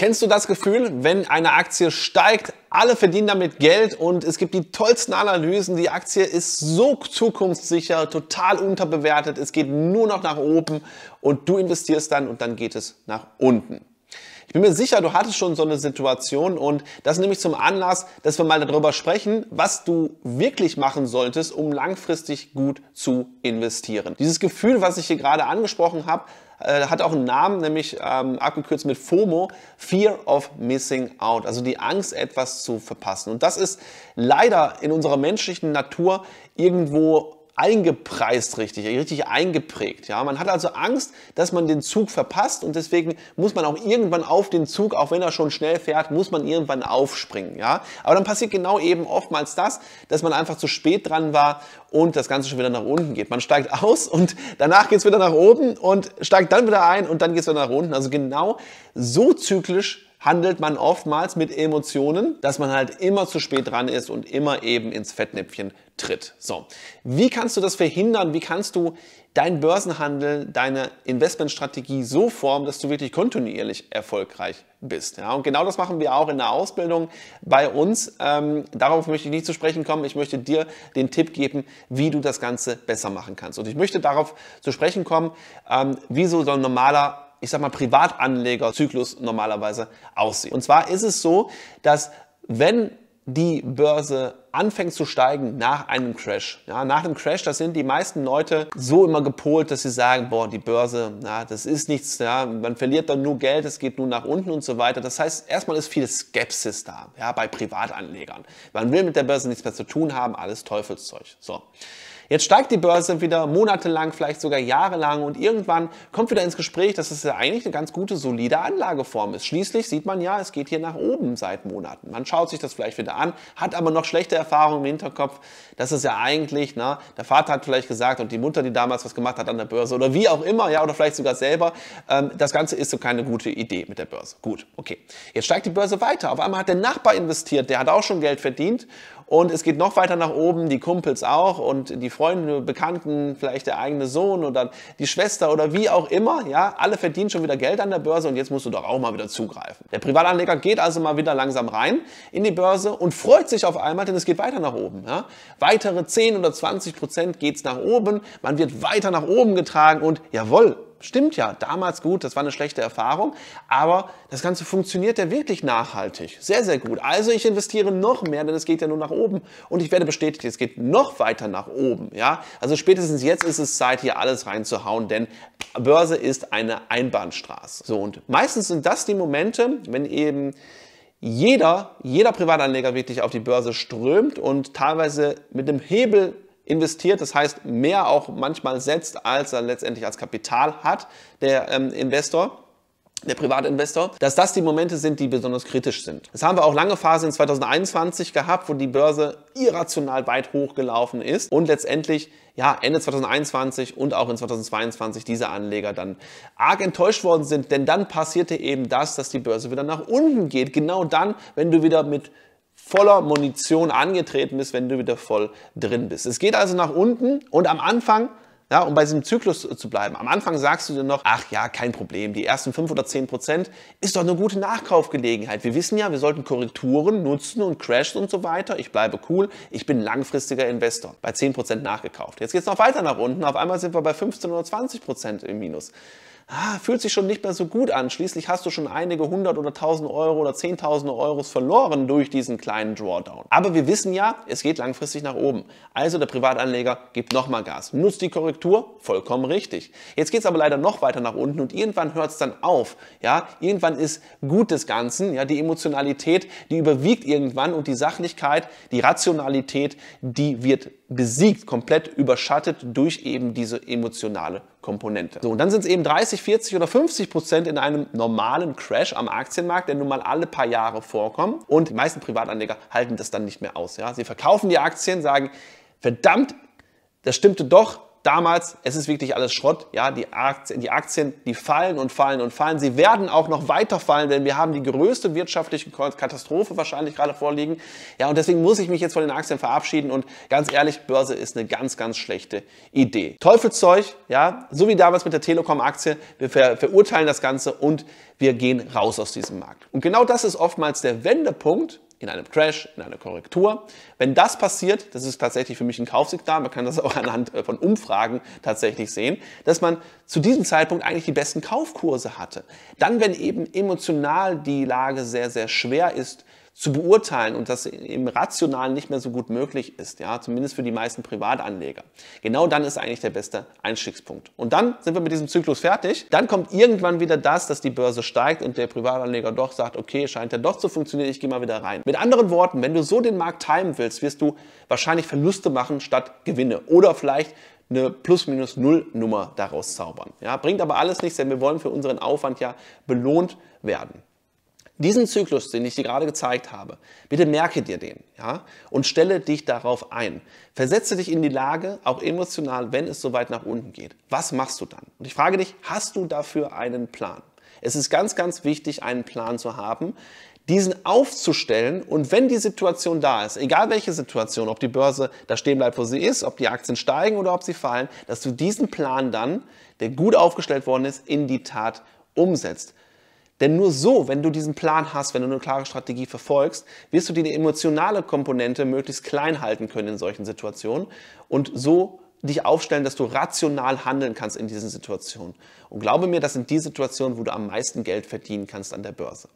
Kennst du das Gefühl, wenn eine Aktie steigt, alle verdienen damit Geld und es gibt die tollsten Analysen, die Aktie ist so zukunftssicher, total unterbewertet, es geht nur noch nach oben und du investierst dann und dann geht es nach unten. Ich bin mir sicher, du hattest schon so eine Situation und das nehme ich zum Anlass, dass wir mal darüber sprechen, was du wirklich machen solltest, um langfristig gut zu investieren. Dieses Gefühl, was ich hier gerade angesprochen habe, äh, hat auch einen Namen, nämlich ähm, abgekürzt mit FOMO, Fear of Missing Out, also die Angst, etwas zu verpassen. Und das ist leider in unserer menschlichen Natur irgendwo eingepreist richtig, richtig eingeprägt. Ja? Man hat also Angst, dass man den Zug verpasst und deswegen muss man auch irgendwann auf den Zug, auch wenn er schon schnell fährt, muss man irgendwann aufspringen. Ja? Aber dann passiert genau eben oftmals das, dass man einfach zu spät dran war und das Ganze schon wieder nach unten geht. Man steigt aus und danach geht es wieder nach oben und steigt dann wieder ein und dann geht es wieder nach unten. Also genau so zyklisch handelt man oftmals mit Emotionen, dass man halt immer zu spät dran ist und immer eben ins Fettnäpfchen tritt. So, wie kannst du das verhindern? Wie kannst du deinen Börsenhandel, deine Investmentstrategie so formen, dass du wirklich kontinuierlich erfolgreich bist. Ja, und genau das machen wir auch in der Ausbildung bei uns. Ähm, darauf möchte ich nicht zu sprechen kommen. Ich möchte dir den Tipp geben, wie du das Ganze besser machen kannst. Und ich möchte darauf zu sprechen kommen, ähm, wie so ein normaler ich sag mal, Privatanlegerzyklus normalerweise aussieht. Und zwar ist es so, dass wenn die Börse anfängt zu steigen nach einem Crash. Ja, nach einem Crash, da sind die meisten Leute so immer gepolt, dass sie sagen, boah, die Börse, na, das ist nichts, ja, man verliert dann nur Geld, es geht nur nach unten und so weiter. Das heißt, erstmal ist viel Skepsis da, ja, bei Privatanlegern. Man will mit der Börse nichts mehr zu tun haben, alles Teufelszeug. So. Jetzt steigt die Börse wieder monatelang, vielleicht sogar jahrelang und irgendwann kommt wieder ins Gespräch, dass es ja eigentlich eine ganz gute, solide Anlageform ist. Schließlich sieht man ja, es geht hier nach oben seit Monaten. Man schaut sich das vielleicht wieder an, hat aber noch schlechte Erfahrungen im Hinterkopf. Das ist ja eigentlich, na, der Vater hat vielleicht gesagt und die Mutter, die damals was gemacht hat an der Börse oder wie auch immer, ja, oder vielleicht sogar selber, ähm, das Ganze ist so keine gute Idee mit der Börse. Gut, okay. Jetzt steigt die Börse weiter. Auf einmal hat der Nachbar investiert, der hat auch schon Geld verdient und es geht noch weiter nach oben, die Kumpels auch und die Freunde, Bekannten, vielleicht der eigene Sohn oder die Schwester oder wie auch immer. Ja, alle verdienen schon wieder Geld an der Börse und jetzt musst du doch auch mal wieder zugreifen. Der Privatanleger geht also mal wieder langsam rein in die Börse und freut sich auf einmal, denn es geht weiter nach oben. Ja. Weitere 10 oder 20 Prozent geht es nach oben. Man wird weiter nach oben getragen und jawohl, stimmt ja, damals gut, das war eine schlechte Erfahrung, aber das Ganze funktioniert ja wirklich nachhaltig. Sehr, sehr gut. Also ich investiere noch mehr, denn es geht ja nur nach oben. Und ich werde bestätigt, es geht noch weiter nach oben. Ja? Also spätestens jetzt ist es Zeit, hier alles reinzuhauen, denn Börse ist eine Einbahnstraße. So, und meistens sind das die Momente, wenn eben jeder, jeder Privatanleger wirklich auf die Börse strömt und teilweise mit dem Hebel investiert, das heißt mehr auch manchmal setzt, als er letztendlich als Kapital hat, der ähm, Investor der Privatinvestor, dass das die Momente sind, die besonders kritisch sind. Das haben wir auch lange Phasen in 2021 gehabt, wo die Börse irrational weit hochgelaufen ist und letztendlich ja, Ende 2021 und auch in 2022 diese Anleger dann arg enttäuscht worden sind, denn dann passierte eben das, dass die Börse wieder nach unten geht. Genau dann, wenn du wieder mit voller Munition angetreten bist, wenn du wieder voll drin bist. Es geht also nach unten und am Anfang ja, um bei diesem Zyklus zu bleiben. Am Anfang sagst du dir noch, ach ja, kein Problem, die ersten 5 oder 10 Prozent ist doch eine gute Nachkaufgelegenheit. Wir wissen ja, wir sollten Korrekturen nutzen und Crashs und so weiter. Ich bleibe cool, ich bin langfristiger Investor. Bei 10 Prozent nachgekauft. Jetzt geht es noch weiter nach unten, auf einmal sind wir bei 15 oder 20 Prozent im Minus ah, fühlt sich schon nicht mehr so gut an. Schließlich hast du schon einige hundert oder tausend Euro oder zehntausende Euros verloren durch diesen kleinen Drawdown. Aber wir wissen ja, es geht langfristig nach oben. Also der Privatanleger gibt nochmal Gas, nutzt die Korrektur, vollkommen richtig. Jetzt geht es aber leider noch weiter nach unten und irgendwann hört es dann auf. Ja, irgendwann ist gut des Ganzen, ja, die Emotionalität, die überwiegt irgendwann und die Sachlichkeit, die Rationalität, die wird besiegt, komplett überschattet durch eben diese emotionale Komponente. So, und dann sind es eben 30, 40 oder 50 Prozent in einem normalen Crash am Aktienmarkt, der nun mal alle paar Jahre vorkommt. Und die meisten Privatanleger halten das dann nicht mehr aus. Ja? Sie verkaufen die Aktien, sagen, verdammt, das stimmte doch, damals, es ist wirklich alles Schrott. Ja, die Aktien, die Aktien, die fallen und fallen und fallen. Sie werden auch noch weiter fallen, denn wir haben die größte wirtschaftliche Katastrophe wahrscheinlich gerade vorliegen. Ja, und deswegen muss ich mich jetzt von den Aktien verabschieden. Und ganz ehrlich, Börse ist eine ganz, ganz schlechte Idee. Teufelszeug, ja, so wie damals mit der Telekom-Aktie. Wir ver verurteilen das Ganze und wir gehen raus aus diesem Markt. Und genau das ist oftmals der Wendepunkt, in einem Crash, in einer Korrektur. Wenn das passiert, das ist tatsächlich für mich ein Kaufsignal, man kann das auch anhand äh, von Umfragen tatsächlich sehen, dass man zu diesem Zeitpunkt eigentlich die besten Kaufkurse hatte. Dann, wenn eben emotional die Lage sehr, sehr schwer ist, zu beurteilen und das im Rationalen nicht mehr so gut möglich ist, ja, zumindest für die meisten Privatanleger. Genau dann ist eigentlich der beste Einstiegspunkt. Und dann sind wir mit diesem Zyklus fertig. Dann kommt irgendwann wieder das, dass die Börse steigt und der Privatanleger doch sagt, okay, scheint ja doch zu funktionieren, ich gehe mal wieder rein. Mit anderen Worten, wenn du so den Markt timen willst, wirst du wahrscheinlich Verluste machen statt Gewinne oder vielleicht eine Plus-Minus-Null-Nummer daraus zaubern. Ja, bringt aber alles nichts, denn wir wollen für unseren Aufwand ja belohnt werden. Diesen Zyklus, den ich dir gerade gezeigt habe, bitte merke dir den ja, und stelle dich darauf ein. Versetze dich in die Lage, auch emotional, wenn es so weit nach unten geht. Was machst du dann? Und ich frage dich, hast du dafür einen Plan? Es ist ganz, ganz wichtig, einen Plan zu haben, diesen aufzustellen und wenn die Situation da ist, egal welche Situation, ob die Börse da stehen bleibt, wo sie ist, ob die Aktien steigen oder ob sie fallen, dass du diesen Plan dann, der gut aufgestellt worden ist, in die Tat umsetzt. Denn nur so, wenn du diesen Plan hast, wenn du eine klare Strategie verfolgst, wirst du die emotionale Komponente möglichst klein halten können in solchen Situationen und so dich aufstellen, dass du rational handeln kannst in diesen Situationen. Und glaube mir, das sind die Situationen, wo du am meisten Geld verdienen kannst an der Börse.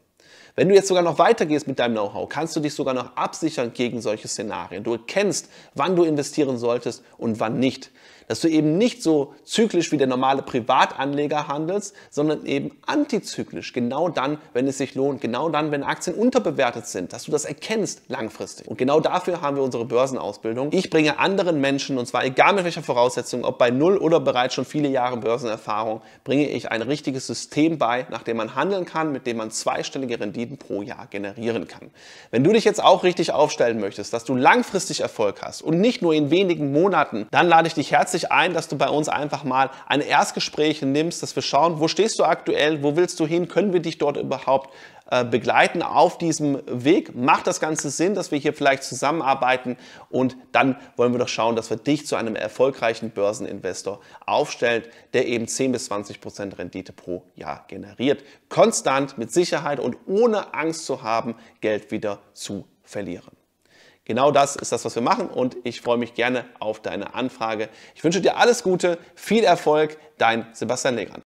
Wenn du jetzt sogar noch weitergehst mit deinem Know-how, kannst du dich sogar noch absichern gegen solche Szenarien. Du erkennst, wann du investieren solltest und wann nicht dass du eben nicht so zyklisch wie der normale Privatanleger handelst, sondern eben antizyklisch, genau dann, wenn es sich lohnt, genau dann, wenn Aktien unterbewertet sind, dass du das erkennst langfristig. Und genau dafür haben wir unsere Börsenausbildung. Ich bringe anderen Menschen, und zwar egal mit welcher Voraussetzung, ob bei null oder bereits schon viele Jahre Börsenerfahrung, bringe ich ein richtiges System bei, nach dem man handeln kann, mit dem man zweistellige Renditen pro Jahr generieren kann. Wenn du dich jetzt auch richtig aufstellen möchtest, dass du langfristig Erfolg hast und nicht nur in wenigen Monaten, dann lade ich dich herzlich dich ein, dass du bei uns einfach mal ein Erstgespräch nimmst, dass wir schauen, wo stehst du aktuell, wo willst du hin, können wir dich dort überhaupt äh, begleiten auf diesem Weg. Macht das Ganze Sinn, dass wir hier vielleicht zusammenarbeiten und dann wollen wir doch schauen, dass wir dich zu einem erfolgreichen Börseninvestor aufstellen, der eben 10 bis 20 Prozent Rendite pro Jahr generiert. Konstant, mit Sicherheit und ohne Angst zu haben, Geld wieder zu verlieren. Genau das ist das, was wir machen und ich freue mich gerne auf deine Anfrage. Ich wünsche dir alles Gute, viel Erfolg, dein Sebastian Legrand.